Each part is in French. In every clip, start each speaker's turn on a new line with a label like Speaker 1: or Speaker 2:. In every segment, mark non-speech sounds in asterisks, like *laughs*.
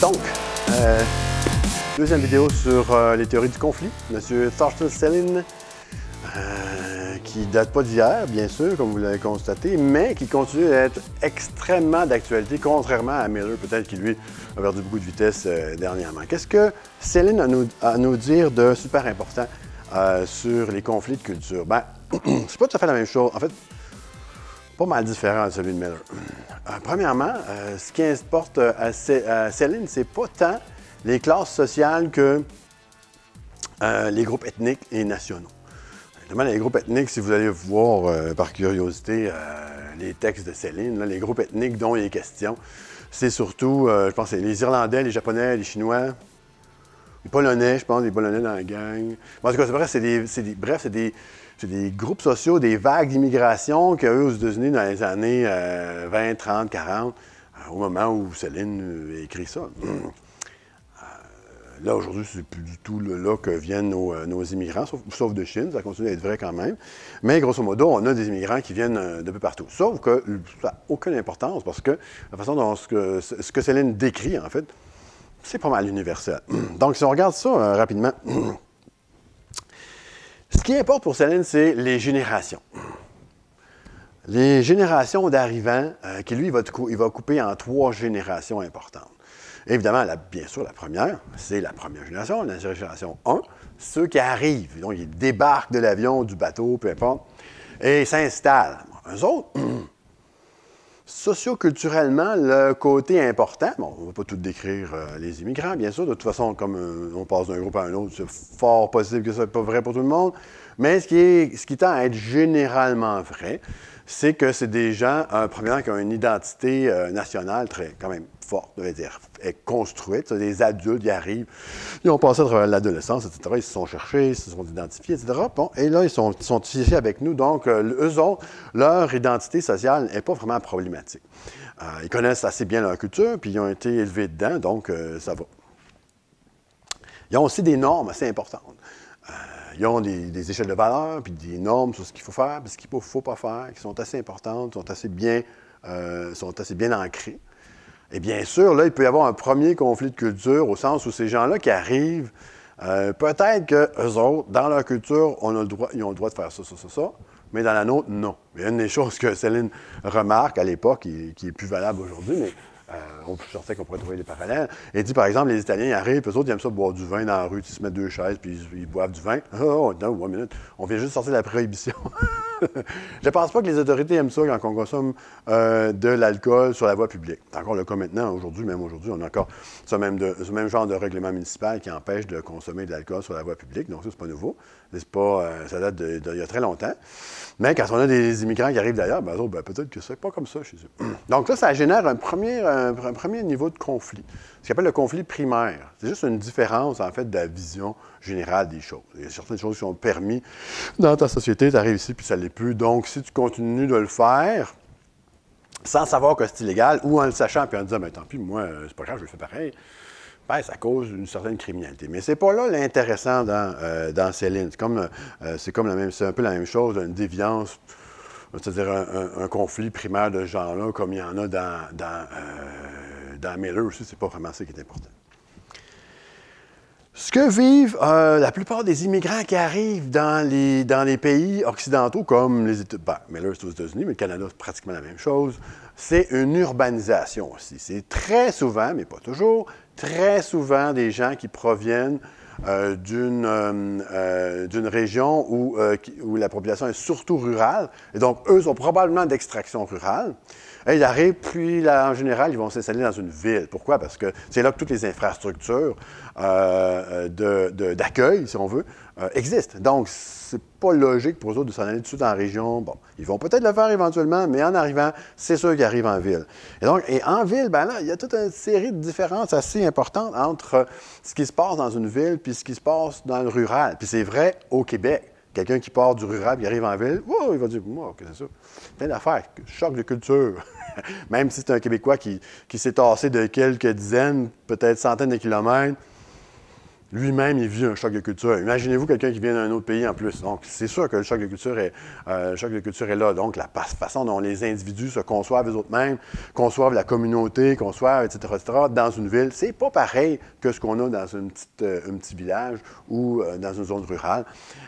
Speaker 1: Donc, euh, deuxième vidéo sur euh, les théories du conflit. Monsieur Thorsten Selin, qui euh, qui date pas d'hier, bien sûr, comme vous l'avez constaté, mais qui continue d'être extrêmement d'actualité, contrairement à Miller, peut-être, qui lui a perdu beaucoup de vitesse dernièrement. Qu'est-ce que Sellin a à nous dire de super important sur les conflits de culture? Ben, *clears throat* c'est pas tout à fait la même chose. En fait, pas mal différent de celui de Miller. Euh, premièrement, euh, ce qui importe euh, à, Céline, ce Céline, c'est pas tant les classes sociales que les groupes ethniques et nationaux. Évidemment, les groupes ethniques, si vous allez voir par curiosité les textes de Céline, les groupes ethniques dont il est question, c'est surtout, je pense, les Irlandais, les Japonais, les Chinois, les Polonais, je pense, les Polonais dans la gang. en tout cas, bref, c'est des, bref, c'est des, groupes sociaux, des vagues d'immigration qu'il y a eu aux États-Unis, dans les années 20, 30, 40, au moment où Céline euh, écrit ça. Mm. Euh, là, aujourd'hui, c'est plus du tout là que viennent nos, euh, immigrants, sauf, de Chine, ça continue d'être vrai quand même. Mais grosso modo, on a des immigrants qui viennent de peu partout. Sauf que ça n'a aucune importance parce que la façon dont ce que Céline décrit, en fait, c'est pas mal universel. *clears throat* Donc, si on regarde ça euh, rapidement, *clears throat* ce qui importe pour Céline, c'est les générations. Les générations d'arrivants, euh, qui lui, il va, couper en trois générations importantes. Évidemment, bien sûr, la première, c'est la première génération, la génération 1, ceux qui arrivent. Donc, ils débarquent de l'avion, du bateau, peu importe, et s'installent. Eux autres, *clears throat* Socioculturellement, le côté important, on ne va pas tout décrire euh, les immigrants, bien sûr, de toute façon, comme euh, on passe d'un groupe à un autre, c'est fort possible que ce soit pas vrai pour tout le monde, mais ce qui, est, ce qui tend à être généralement vrai, c'est que c'est des gens, euh, premier qui ont une identité nationale très, quand même forte, elle est construite. Les adultes, y arrivent, ils ont passé à travers l'adolescence, etc. Ils se sont cherchés, ils se sont identifiés, etc. et là, ils sont, ici avec nous. Donc, euh, eux autres, leur identité sociale n'est pas vraiment problématique. Euh, ils connaissent assez bien leur culture, puis ils ont été élevés dedans, donc euh, ça va. Ils ont aussi des normes assez importantes. ils ont des, échelles de valeur, puis des normes sur ce qu'il faut faire, puis ce qu'il ne faut, pas faire, qui sont assez importantes, sont assez bien, sont assez bien ancrées. Et bien sûr, là, il peut y avoir un premier conflit de culture au sens où ces gens-là qui arrivent, euh, peut-être qu'eux autres, dans leur culture, on a le droit, ils ont le droit de faire ça, ça, ça, ça, mais dans la nôtre, non. une des choses que Céline remarque à l'époque, qui, est plus valable aujourd'hui, mais euh, on, je sais qu'on pourrait trouver des parallèles, elle dit, par exemple, les Italiens ils arrivent, eux autres, ils aiment ça boire du vin dans la rue, ils se mettent deux chaises, puis ils, boivent du vin. *laughs* Oh, minute, on vient juste sortir de la prohibition. *laughs* *laughs* je ne pense pas que les autorités aiment ça quand on consomme euh, de l'alcool sur la voie publique. C'est encore le cas maintenant, aujourd'hui, même aujourd'hui, on a encore ce même, genre de règlement municipal qui empêche de consommer de l'alcool sur la voie publique. Donc ça, c'est pas nouveau. Pas, euh, ça date d'il y a très longtemps. Mais quand on a des immigrants qui arrivent d'ailleurs, ben, ben, peut-être que c'est pas comme ça chez eux. *clears throat* Donc ça, ça génère un premier niveau de conflit appelle le conflit primaire. C'est juste une différence, en fait, de la vision générale des choses. Il y a certaines choses qui sont permis dans ta société, tu arrives ici, puis ça ne l'est plus. Donc, si tu continues de le faire, sans savoir que c'est illégal, ou en le sachant, puis en disant, mais ben, tant pis, moi, euh, c'est pas grave, je le fais pareil, ben, ça cause une certaine criminalité. Mais c'est pas là l'intéressant dans, euh, dans Céline. C'est comme, euh, c'est comme la même, c'est un peu la même chose, une déviance c'est-à-dire un, conflit primaire de ce genre-là, comme il y en a dans, dans dans Miller aussi, c'est pas vraiment ça qui est important. Ce que vivent euh, la plupart des immigrants qui arrivent dans les, pays occidentaux, comme les États-Unis, ben, mais aux États-Unis, mais le Canada, c'est pratiquement la même chose, c'est une urbanisation aussi. C'est très souvent, mais pas toujours, très souvent des gens qui proviennent euh, euh, d'une région où, la population est surtout rurale, et donc eux sont probablement d'extraction rurale ils arrivent, puis en général, ils vont s'installer dans une ville. Pourquoi? Parce que c'est là que toutes les infrastructures euh, euh, d'accueil, si on veut, euh, existent. Donc, c'est pas logique pour eux autres de s'en aller tout en région. Bon, ils vont peut-être le faire éventuellement, mais en arrivant, c'est sûr qu'ils arrivent en ville. Et donc, et en ville, ben là, il y a toute une série de différences assez importantes entre ce qui se passe dans une ville puis ce qui se passe dans le rural. Puis c'est vrai au Québec. Quelqu'un qui part du rural il arrive en ville, oh, il va dire, moi, qu'est-ce que c'est ça? Plein d'affaires, choc de culture même si c'est un Québécois qui, s'est tassé de quelques dizaines, peut-être centaines de kilomètres, lui-même, il vit un choc de culture. Imaginez-vous quelqu'un qui vient d'un autre pays en plus. Donc, c'est sûr que le choc de culture est, euh, choc de culture est là. Donc, la façon dont les individus se conçoivent eux-mêmes, conçoivent la communauté, conçoivent, etc., dans une ville, c'est pas pareil que ce qu'on a dans une euh, un petit village ou euh, dans une zone rurale.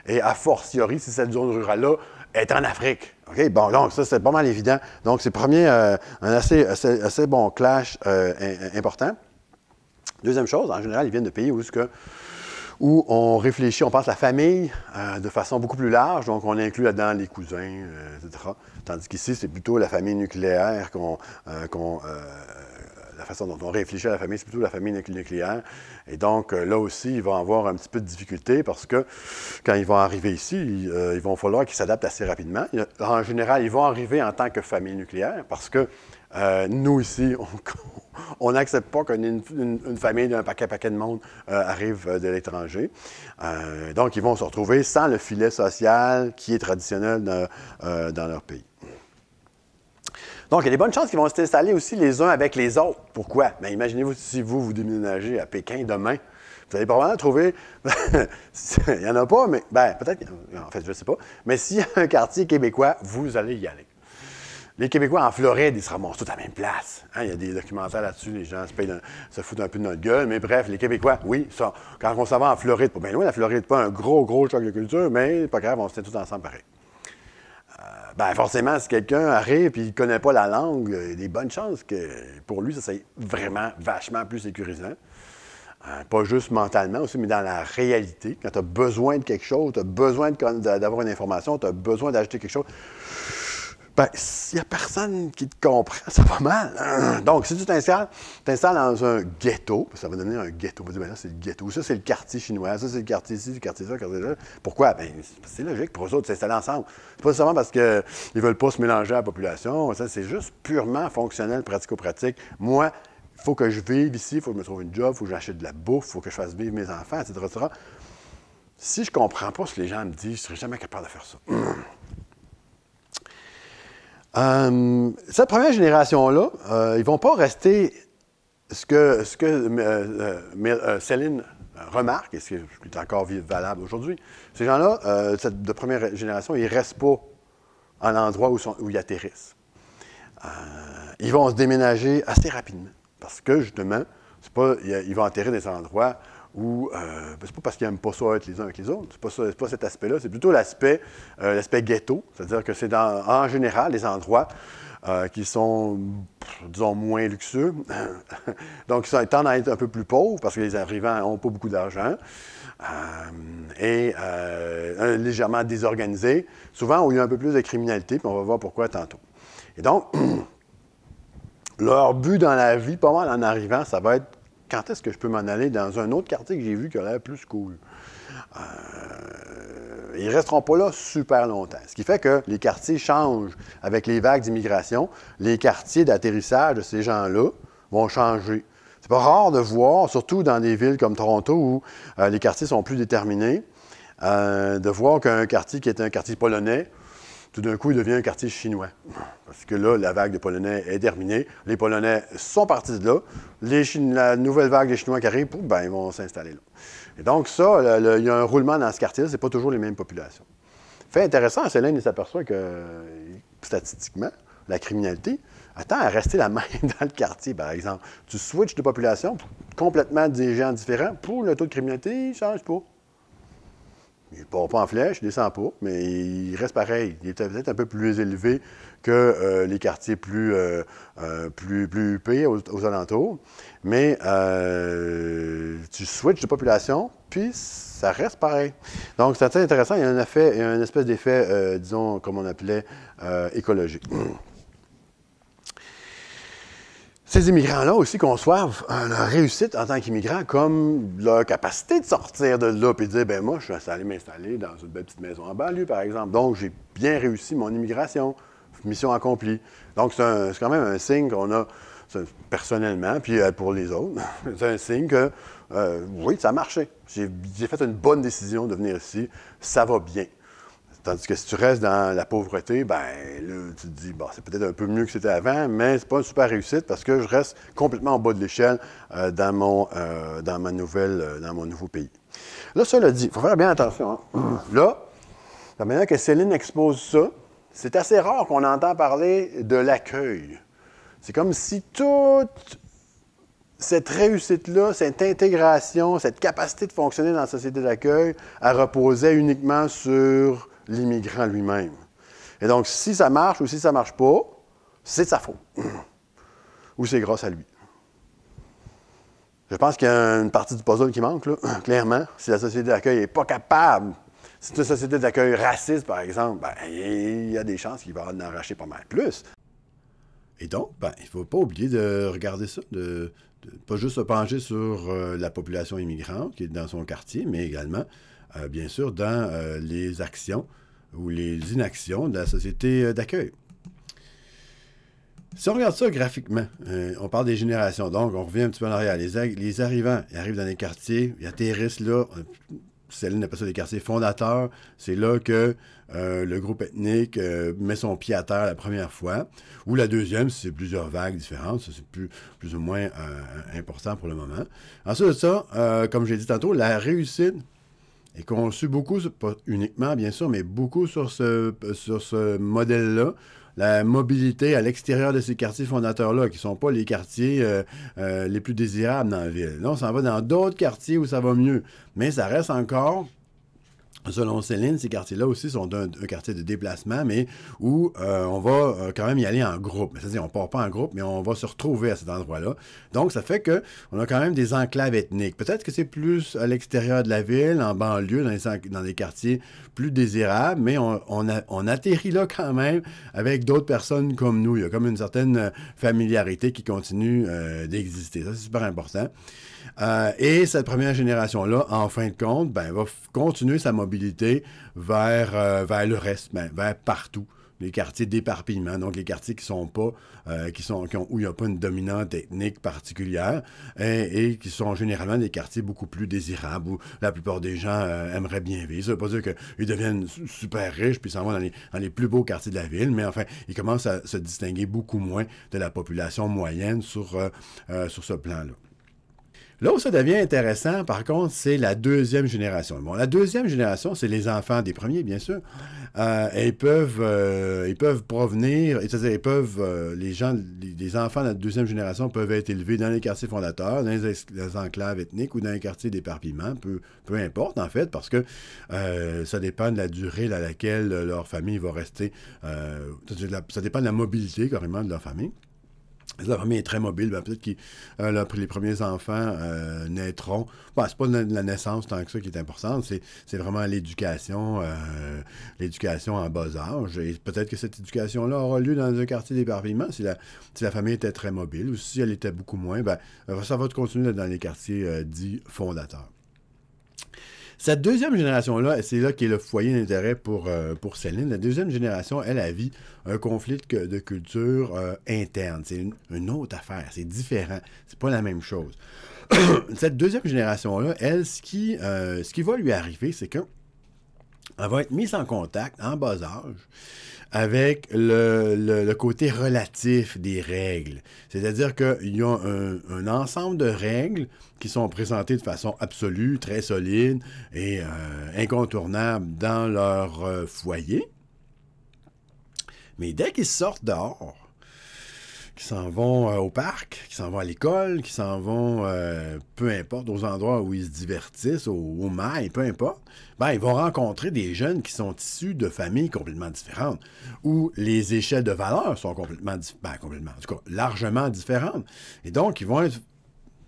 Speaker 1: Et a fortiori, si cette zone rurale-là est en Afrique. OK? Bon, donc, ça, c'est pas mal évident. Donc, c'est premier, un assez, bon clash important. Deuxième chose, en général, ils viennent de pays où, que, où on réfléchit, on pense la famille euh, de façon beaucoup plus large, donc on inclut là-dedans les cousins, euh, etc. Tandis qu'ici, c'est plutôt la famille nucléaire qu'on... Euh, la façon dont on réfléchit à la famille, c'est plutôt la famille nucléaire. Et donc, là aussi, ils vont avoir un petit peu de difficulté parce que quand ils vont arriver ici, il va vont falloir qu'ils s'adaptent assez rapidement. En général, ils vont arriver en tant que famille nucléaire parce que euh, nous, ici, *laughs* on n'accepte pas qu'une une, famille d'un paquet, paquet de monde euh, arrive euh, de l'étranger. donc, ils vont se retrouver sans le filet social qui est traditionnel dans leur pays. Donc, il y a des bonnes chances qu'ils vont s'installer aussi les uns avec les autres. Pourquoi? Bien, imaginez-vous si vous, vous déménagez à Pékin demain. Vous allez probablement trouver. *laughs* il n'y en a pas, mais. Ben, peut-être. En fait, je ne sais pas. Mais s'il y a un quartier québécois, vous allez y aller. Les Québécois en Floride, ils se ramassent tous à la même place. Hein. Il y a des documentaires là-dessus, les gens se, foutent un peu de notre gueule. Mais bref, les Québécois, oui, ça, quand on s'en va en Floride, pas bien loin, la Floride, pas un gros, gros choc de culture, mais pas grave, on se tient tous ensemble pareil. Euh, ben forcément, si quelqu'un arrive et il ne connaît pas la langue, il y a des bonnes chances que pour lui, ça soit vraiment vachement plus sécurisant. Euh, pas juste mentalement aussi, mais dans la réalité. Quand tu as besoin de quelque chose, tu as besoin d'avoir une information, tu as besoin d'acheter quelque chose ben, s'il n'y a personne qui te comprend, c'est pas *laughs* mal. Hein. Donc, si tu t'installes, t'installes dans un ghetto, ça va donner un ghetto. Dire, ben c'est le ghetto. Ça, c'est le quartier chinois. Ça, c'est le quartier ici, le quartier ça, le quartier là. Pourquoi? Ben, c'est logique pour eux autres de s'installer ensemble. C'est pas seulement parce qu'ils ne veulent pas se mélanger à la population. Ça, c'est juste purement fonctionnel, pratico-pratique. Moi, il faut que je vive ici, il faut que je me trouve une job, il faut que j'achète de la bouffe, il faut que je fasse vivre mes enfants, etc. etc. Si je ne comprends pas ce que les gens me disent, je ne serai jamais capable de faire ça. *clears throat* Euh, cette première génération-là, euh, ils ne vont pas rester ce que, ce que euh, Céline remarque, et ce qui est encore valable aujourd'hui. Ces gens-là, de première génération, ils ne restent pas à l'endroit où, ils atterrissent. ils vont se déménager assez rapidement parce que, justement, ils vont atterrir dans des endroits où euh, ben, c'est pas parce qu'ils n'aiment pas ça être les uns avec les autres, c'est pas, pas cet aspect-là, c'est plutôt l'aspect euh, ghetto, c'est-à-dire que c'est en général les endroits euh, qui sont, disons, moins luxueux, *laughs* donc ils tendent à être un peu plus pauvres parce que les arrivants n'ont pas beaucoup d'argent. et légèrement désorganisés, souvent où il y a un peu plus de criminalité, puis on va voir pourquoi tantôt. Et donc, *clears throat* leur but dans la vie, pas mal en arrivant, ça va être quand est-ce que je peux m'en aller dans un autre quartier que j'ai vu qui a l'air plus cool? Euh, ils ne resteront pas là super longtemps. Ce qui fait que les quartiers changent avec les vagues d'immigration. Les quartiers d'atterrissage de ces gens-là vont changer. C'est pas rare de voir, surtout dans des villes comme Toronto où euh, les quartiers sont plus déterminés, euh, de voir qu'un quartier qui est un quartier polonais tout d'un coup, il devient un quartier chinois. Parce que là, la vague de Polonais est terminée. Les Polonais sont partis de là. la nouvelle vague des Chinois qui arrive, ben, ils vont s'installer là. Et donc, ça, il y a un roulement dans ce quartier-là. Ce pas toujours les mêmes populations. Fait intéressant, Céline, il s'aperçoit que, statistiquement, la criminalité attend à rester la *laughs* même dans le quartier, par exemple. Tu switches de population, complètement des gens différents, pour le taux de criminalité, il change pas. Il ne part pas en flèche, il ne descend pas, mais il reste pareil. Il est peut-être un peu plus élevé que euh, les quartiers plus, euh, euh, aux, alentours. Mais tu switches de population, puis ça reste pareil. Donc, c'est intéressant. Il y a un effet, il y a une espèce d'effet, disons, comme on appelait, écologique ces immigrants-là aussi conçoivent leur réussite en tant qu'immigrants comme leur capacité de sortir de là et de dire ben moi, je suis allé m'installer dans une belle petite maison en banlieue, par exemple. Donc, j'ai bien réussi mon immigration. Mission accomplie. Donc, c'est quand même un signe qu'on a personnellement, puis euh, pour les autres, *laughs* c'est un signe que euh, oui, ça a marché. J'ai fait une bonne décision de venir ici. Ça va bien. Tandis que si tu restes dans la pauvreté, ben là, tu te dis, bon, c'est peut-être un peu mieux que c'était avant, mais c'est pas une super réussite parce que je reste complètement en bas de l'échelle euh, dans, mon, euh, dans, ma nouvelle, euh, dans mon nouveau pays. Là, cela dit, il faut faire bien attention. Hein. *clears throat* Là, la manière que Céline expose ça, c'est assez rare qu'on entend parler de l'accueil. C'est comme si toute cette réussite-là, cette intégration, cette capacité de fonctionner dans la société d'accueil, elle reposait uniquement sur l'immigrant lui-même. Et donc, si ça marche ou si ça ne marche pas, c'est de sa faute. *clears throat* ou c'est grâce à lui. Je pense qu'il y a une partie du puzzle qui manque, *clears throat* clairement. Si la société d'accueil n'est pas capable, si c'est une société d'accueil raciste, par exemple, ben, il y a des chances qu'il va en arracher pas mal plus. Et donc, ben, il ne faut pas oublier de regarder ça, de, ne pas juste se pencher sur euh, la population immigrante qui est dans son quartier, mais également, euh, bien sûr, dans euh, les actions ou les inactions de la société euh, d'accueil. Si on regarde ça graphiquement, euh, on parle des générations, donc on revient un petit peu en arrière. Les, arrivants, ils arrivent dans les quartiers, il ils atterrissent là. Euh, n'est pas ça des quartiers fondateurs. C'est là que le groupe ethnique met son pied à terre la première fois. Ou la deuxième, c'est plusieurs vagues différentes. c'est plus, plus ou moins important pour le moment. Ensuite de ça, comme j'ai dit tantôt, la réussite et qu'on suit beaucoup, pas uniquement bien sûr, mais beaucoup sur ce, modèle-là. La mobilité à l'extérieur de ces quartiers fondateurs-là, qui ne sont pas les quartiers euh, euh, les plus désirables dans la ville. Là, on s'en va dans d'autres quartiers où ça va mieux. Mais ça reste encore Selon Céline, ces quartiers-là aussi sont un, quartier de déplacement, mais où euh, on va euh, quand même y aller en groupe. C'est-à-dire, on part pas en groupe, mais on va se retrouver à cet endroit-là. Donc, ça fait que on a quand même des enclaves ethniques. Peut-être que c'est plus à l'extérieur de la ville, en banlieue, dans des quartiers plus désirables, mais on, atterrit là quand même avec d'autres personnes comme nous. Il y a comme une certaine euh, familiarité qui continue d'exister. Ça, c'est super important. et cette première génération-là, en fin de compte, ben, va continuer sa mobilité vers, euh, vers le reste, ben, vers partout les quartiers d'éparpillement, donc les quartiers qui sont pas, euh, qui sont, où il n'y a pas une dominante ethnique particulière et, qui sont généralement des quartiers beaucoup plus désirables où la plupart des gens euh, aimeraient bien vivre. Ça veut pas dire qu'ils deviennent super riches puis s'en vont dans les, plus beaux quartiers de la ville, mais enfin, ils commencent à se distinguer beaucoup moins de la population moyenne sur, sur ce plan-là. Là où ça devient intéressant, par contre, c'est la deuxième génération. Bon, la deuxième génération, c'est les enfants des premiers, bien sûr. Euh, ils peuvent, euh, ils peuvent provenir, c'est-à-dire, peuvent, euh, les gens, les, enfants de la deuxième génération peuvent être élevés dans les quartiers fondateurs, dans les, enclaves ethniques ou dans les quartiers d'éparpillement, peu, peu importe en fait, parce que ça dépend de la durée à laquelle leur famille va rester, ça dépend de la mobilité carrément de leur famille. La famille est très mobile. Ben, peut-être que euh, les premiers enfants euh, naîtront. Bah, Ce n'est pas la, naissance tant que ça qui est importante, c'est vraiment l'éducation, euh, l'éducation en bas âge. Et peut-être que cette éducation-là aura lieu dans un quartier d'éparpillement si la, famille était très mobile ou si elle était beaucoup moins. Ben, ça va continuer dans les quartiers dits fondateurs. Cette deuxième génération-là, c'est là, qui est le foyer d'intérêt euh, pour, Céline. La deuxième génération, elle, a vu un conflit de, culture euh, interne. C'est une, autre affaire. C'est différent. C'est pas la même chose. *coughs* Cette deuxième génération-là, elle, ce qui, euh, ce qui va lui arriver, c'est que elle va être mis en contact en bas âge avec le, côté relatif des règles. C'est-à-dire qu'il y a un, ensemble de règles qui sont présentées de façon absolue, très solide et euh, incontournable dans leur euh, foyer. Mais dès qu'ils sortent dehors, qui s'en vont euh, au parc, qui s'en vont à l'école, qui s'en vont, euh, peu importe, aux endroits où ils se divertissent, au, au peu importe, ben, ils vont rencontrer des jeunes qui sont issus de familles complètement différentes, où les échelles de valeur sont complètement, ben, complètement, en tout cas, largement différentes. Et donc, ils vont être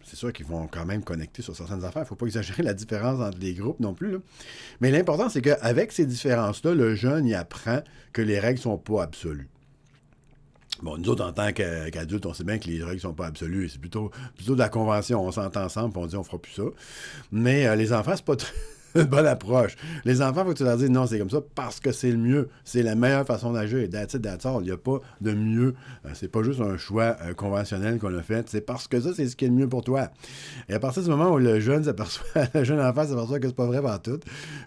Speaker 1: c'est sûr qu'ils vont quand même connecter sur certaines affaires. Il ne faut pas exagérer la différence entre les groupes non plus. Mais l'important, c'est qu'avec ces différences-là, le jeune y apprend que les règles ne sont pas absolues. Bon, nous autres, en tant qu'adultes, on sait bien que les règles ne sont pas absolues. C'est plutôt, plutôt de la convention. On s'entend ensemble, on dit on fera plus ça. Mais euh, les enfants, c'est pas très. *laughs* *laughs* bonne approche. Les enfants, faut que tu leur dises non, c'est comme ça parce que c'est le mieux. C'est la meilleure façon d'agir. That's it, Il n'y a pas de mieux. Euh, c'est pas juste un choix euh, conventionnel qu'on a fait. C'est parce que ça, c'est ce qui est le mieux pour toi. Et à partir du moment où le jeune s'aperçoit, *laughs* le jeune enfant s'aperçoit que c'est pas vrai pour tout,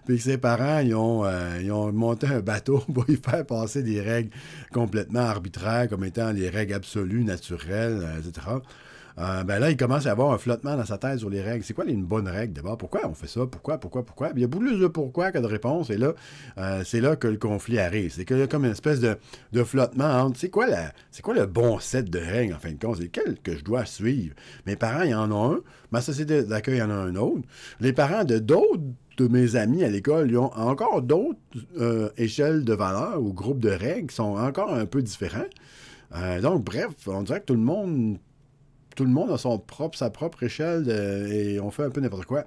Speaker 1: puis que ses parents, ils ont, euh, ont monté un bateau *laughs* pour y faire passer des règles complètement arbitraires comme étant les règles absolues, naturelles, etc. Euh, ben là, il commence à avoir un flottement dans sa tête sur les règles. C'est quoi une bonne règle d'abord? Pourquoi on fait ça? Pourquoi? Pourquoi? Pourquoi? il y a beaucoup plus de pourquoi que de réponse. Et là, euh, c'est là que le conflit arrive. C'est qu'il y a comme une espèce de, flottement c'est quoi, la, c'est quoi le bon set de règles en fin de compte? C'est quel que je dois suivre? Mes parents, il y en ont un. Ma société d'accueil, il y en a un autre. Les parents de d'autres de mes amis à l'école, ils ont encore d'autres euh, échelles de valeurs ou groupes de règles qui sont encore un peu différents. donc, bref, on dirait que tout le monde tout le monde a son propre, sa propre échelle et on fait un peu n'importe quoi.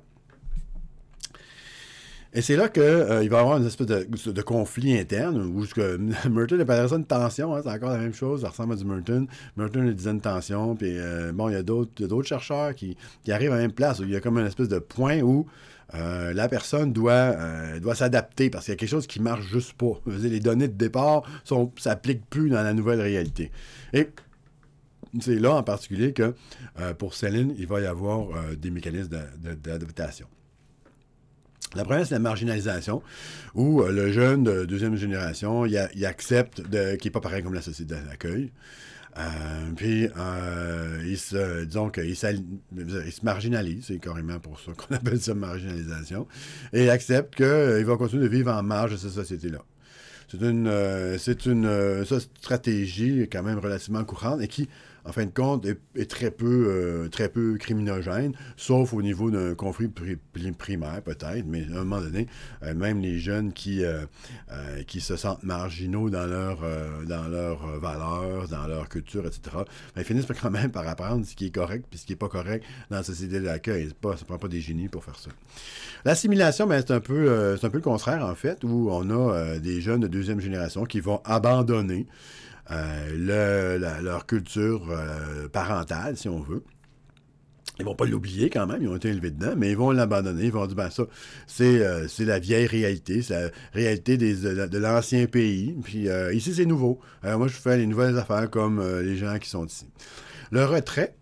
Speaker 1: Et c'est là qu'il euh, va y avoir une espèce de, conflit interne où que *laughs* Merton pas ça de tension. Hein, c'est encore la même chose. Ça ressemble à du Merton. Merton disait une tension. Puis euh, bon, il y a d'autres chercheurs qui, arrivent à la même place. il y a comme une espèce de point où euh, la personne doit, doit s'adapter parce qu'il y a quelque chose qui marche juste pas. les données de départ ne s'appliquent plus dans la nouvelle réalité. Et c'est là en particulier que euh, pour Céline, il va y avoir euh, des mécanismes d'adaptation. La première, c'est la marginalisation, où euh, le jeune de deuxième génération, il, accepte qu'il n'est pas pareil comme la société d'accueil. puis, il se, disons qu'il se marginalise, c'est carrément pour ça qu'on *laughs* appelle ça marginalisation, et il accepte qu'il va continuer de vivre en marge de cette société-là. C'est une, c'est une stratégie quand même relativement courante et qui, en fin de compte, est, très, peu, euh, très peu criminogène, sauf au niveau d'un conflit primaire, peut-être, mais à un moment donné, euh, même les jeunes qui, euh, qui se sentent marginaux dans leurs dans leur valeurs, dans leur culture, etc., ben, finissent *laughs* quand même par apprendre ce qui est correct et ce qui n'est pas correct dans la société de l'accueil. Ça ne prend pas des génies pour faire ça. L'assimilation, ben, c'est un, peu, un peu le contraire, en fait, où on a des jeunes de deuxième génération qui vont abandonner euh, leur culture euh, parentale, si on veut. Ils vont pas l'oublier quand même, ils ont été élevés dedans, mais ils vont l'abandonner. Ils vont dire, ben ça, c'est euh, la vieille réalité, c'est la réalité des, de, l'ancien pays. Puis ici, c'est nouveau. Alors, moi, je fais les nouvelles affaires comme les gens qui sont ici. Le retrait,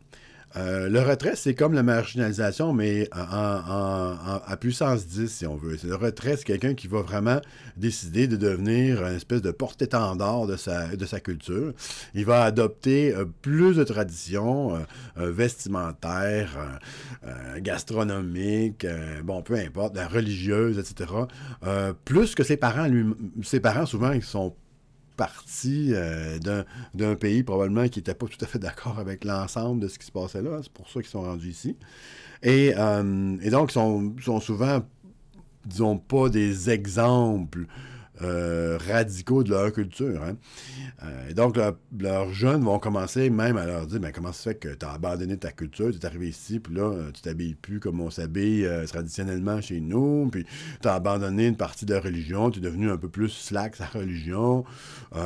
Speaker 1: euh, le retrait, c'est comme la marginalisation, mais à puissance 10, si on veut. Le retrait, c'est quelqu'un qui va vraiment décider de devenir une espèce de porte-étendard de sa, de sa culture. Il va adopter euh, plus de traditions euh, vestimentaires, gastronomiques, bon, peu importe, religieuses, etc. plus que ses parents, ses parents, souvent, ils sont partie euh, d'un pays probablement qui n'était pas tout à fait d'accord avec l'ensemble de ce qui se passait là. C'est pour ça qu'ils sont rendus ici. Et, euh, et donc, ils sont, sont, souvent, disons, pas des exemples euh, radicaux de leur culture. Hein. Euh, donc, leurs jeunes vont commencer même à leur dire, mais ben, comment ça fait que tu as abandonné ta culture, tu es arrivé ici, puis là, euh, tu t'habilles plus comme on s'habille traditionnellement chez nous, puis tu as abandonné une partie de la religion, tu es devenu un peu plus slack sa religion,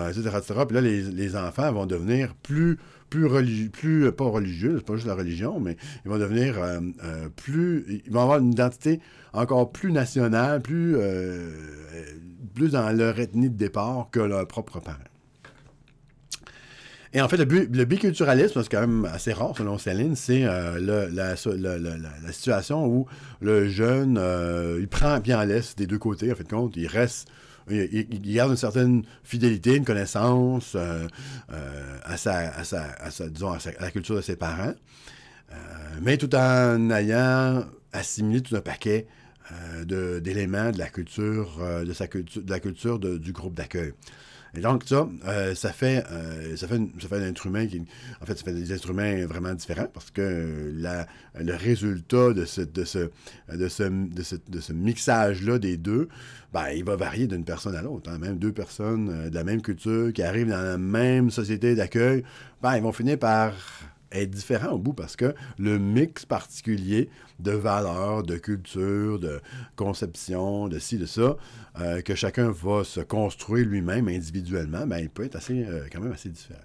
Speaker 1: etc., Puis là, les, enfants vont devenir plus plus religieux, plus pas religieux, c'est pas juste la religion, mais ils vont devenir plus, ils vont avoir une identité encore plus nationale, plus plus dans leur ethnie de départ que leurs propres parents. Et en fait, le, biculturalisme, c'est quand même assez rare selon Céline, c'est euh, la, situation où le jeune, euh, il prend bien à l'est des deux côtés, en fait, compte, il reste il, garde une certaine fidélité, une connaissance euh, à, sa, disons, la culture de ses parents, mais tout en ayant assimilé tout un paquet euh, d'éléments de, la culture, euh, de sa culture, de la culture du groupe d'accueil. Et donc, ça, euh, ça, fait, ça, fait, ça fait un qui. En fait, ça fait des instruments vraiment différents parce que la, le résultat de ce, de ce, de ce, mixage-là des deux, ben, il va varier d'une personne à l'autre. Hein. Même deux personnes de la même culture qui arrivent dans la même société d'accueil, ben, ils vont finir par est différent au bout parce que le mix particulier de valeurs, de culture, de conception, de ci, de ça, euh, que chacun va se construire lui-même individuellement, ben, il peut être assez, euh, quand même assez différent.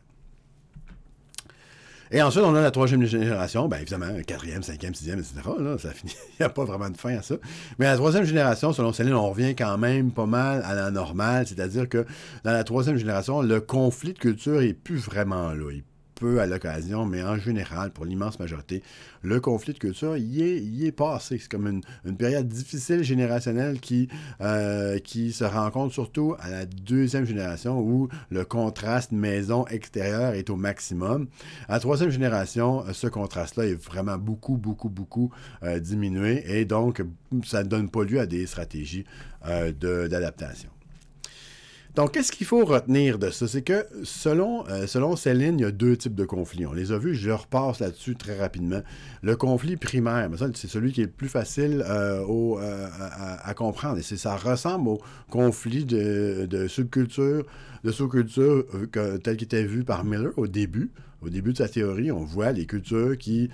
Speaker 1: Et ensuite, on a la troisième génération, bien évidemment, quatrième, cinquième, sixième, etc. Là, ça *laughs* finit. Il n'y a pas vraiment de fin à ça. Mais la troisième génération, selon Céline, on revient quand même pas mal à la normale. C'est-à-dire que dans la troisième génération, le conflit de culture n'est plus vraiment là peu à l'occasion, mais en général, pour l'immense majorité, le conflit de culture y est, passé. C'est comme une, période difficile générationnelle qui, euh, qui se rencontre surtout à la deuxième génération où le contraste maison extérieure est au maximum. À la troisième génération, euh, ce contraste-là est vraiment beaucoup, beaucoup, beaucoup euh, diminué et donc ça ne donne pas lieu à des stratégies d'adaptation. Donc, qu'est-ce qu'il faut retenir de ça? C'est que selon, ces euh, selon il y a deux types de conflits. On les a vus, je repasse là-dessus très rapidement. Le conflit primaire, c'est celui qui est le plus facile euh, euh, à, comprendre. Et ça ressemble au conflit de, subculture, de sous-culture tel qu'il était vu par Miller au début. Au début de sa théorie, on voit les cultures qui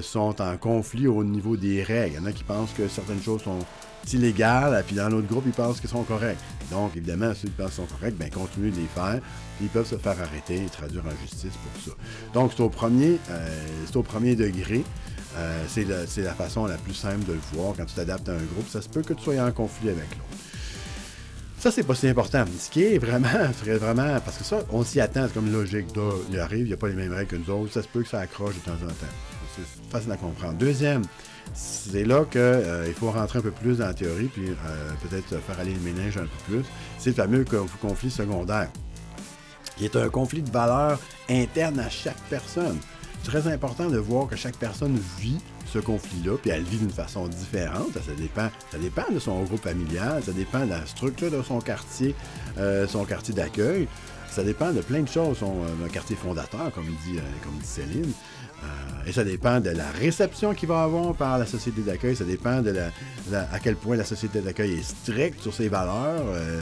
Speaker 1: sont en conflit au niveau des règles. Il y en a qui pensent que certaines choses sont illégal, puis dans l'autre groupe, ils pensent qu'ils sont corrects. Donc, évidemment, ceux qui pensent qu'ils sont corrects, bien, continuent de les faire, puis ils peuvent se faire arrêter et traduire en justice pour ça. Donc, c'est au premier, euh, degré. Euh, c'est, la façon la plus simple de le voir. Quand tu t'adaptes à un groupe, ça se peut que tu sois en conflit avec l'autre. Ça, c'est pas si important. Ce qui est vraiment, vraiment. Parce que ça, on s'y attend, c'est comme logique. Là, il arrive, il n'y a pas les mêmes règles que nous autres. Ça se peut que ça accroche de temps en temps c'est facile à comprendre. Deuxième, c'est là qu'il euh, faut rentrer un peu plus dans la théorie, puis euh, peut-être faire aller le ménage un peu plus. C'est le fameux conflit secondaire, qui est un conflit de valeurs interne à chaque personne. C'est Très important de voir que chaque personne vit ce conflit-là, puis elle vit d'une façon différente. Ça dépend, de son groupe familial, ça dépend de la structure de son quartier, euh, son quartier d'accueil. Ça dépend de plein de choses. Son, quartier fondateur, comme dit Céline. Euh, et ça dépend de la réception qu'il va avoir par la société d'accueil, ça dépend de à quel point la société d'accueil est stricte sur ses valeurs. Euh,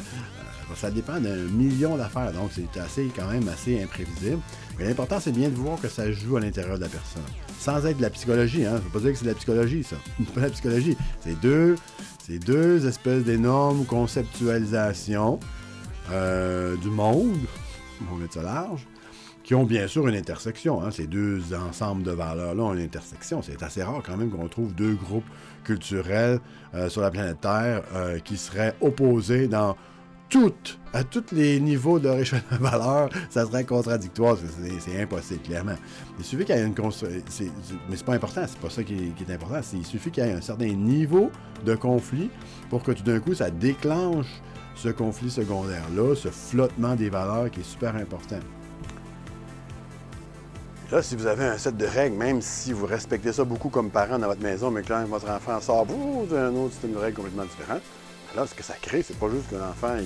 Speaker 1: euh, ça dépend d'un million d'affaires, donc c'est assez quand même assez imprévisible. Mais l'important, c'est bien de voir que ça joue à l'intérieur de la personne. Sans être de la psychologie, hein. Je veux pas dire que c'est de la psychologie, ça. *laughs* C'est pas de la psychologie. C'est deux, c'est deux espèces d'énormes conceptualisations du monde. On va mettre ça large qui ont bien sûr une intersection. Hein. Ces deux ensembles de valeurs-là ont une intersection. C'est assez rare quand même qu'on trouve deux groupes culturels euh, sur la planète Terre euh, qui seraient opposés dans toutes, à tous les niveaux de richesse de valeur, ça serait contradictoire, c'est impossible, clairement. Il suffit qu'il y ait une construction. Mais c'est pas important, c'est pas ça qui est, important. il suffit qu'il y ait un certain niveau de conflit pour que tout d'un coup, ça déclenche ce conflit secondaire-là, ce flottement des valeurs qui est super important. Là, si vous avez un set de règles, même si vous respectez ça beaucoup comme parent dans votre maison, mais que quand votre enfant sort un autre système de règles complètement différent, alors ce que ça crée, c'est pas juste que l'enfant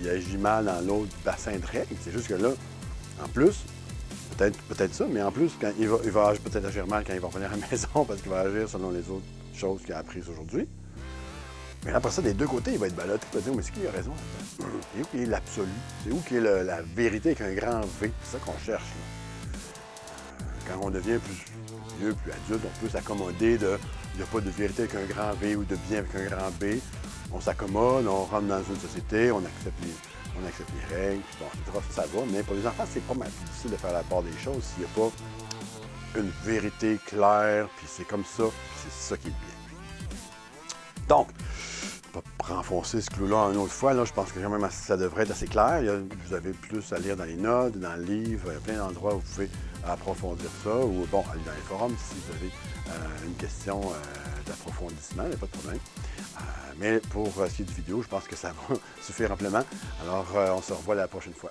Speaker 1: il, agit mal dans l'autre bassin de règles, c'est juste que là, en plus, peut-être ça, mais en plus, il va, peut-être agir mal quand il va revenir à la *laughs* maison parce qu'il va agir selon les autres choses qu'il a apprises aujourd'hui. Mais après ça, des deux côtés, il va être balade, Il va dire, mais c'est qui a raison? C'est *clears throat* où qui est l'absolu? C'est où qui est la vérité avec un grand V? C'est ça qu'on cherche quand on devient plus vieux, plus adulte, on peut s'accommoder de. Il n'y a pas de vérité avec un grand V ou de bien avec un grand B. On s'accommode, on rentre dans une société, on accepte les, on accepte les règles, ça va. Mais pour les enfants, c'est pas mal difficile de faire la part des choses s'il n'y a pas une vérité claire, puis c'est comme ça, c'est ça qui est bien. Donc, renfoncer ce clou-là une autre fois. Là, je pense que ça devrait être assez clair. vous avez plus à lire dans les notes, dans le livre, il y a plein d'endroits où vous pouvez approfondir ça ou, bon, aller dans les forums si vous avez euh, une question euh, d'approfondissement, il n'y a pas de problème. Euh, mais pour ce qui est du vidéo, je pense que ça *laughs* va suffire amplement. Alors, on se revoit la prochaine fois.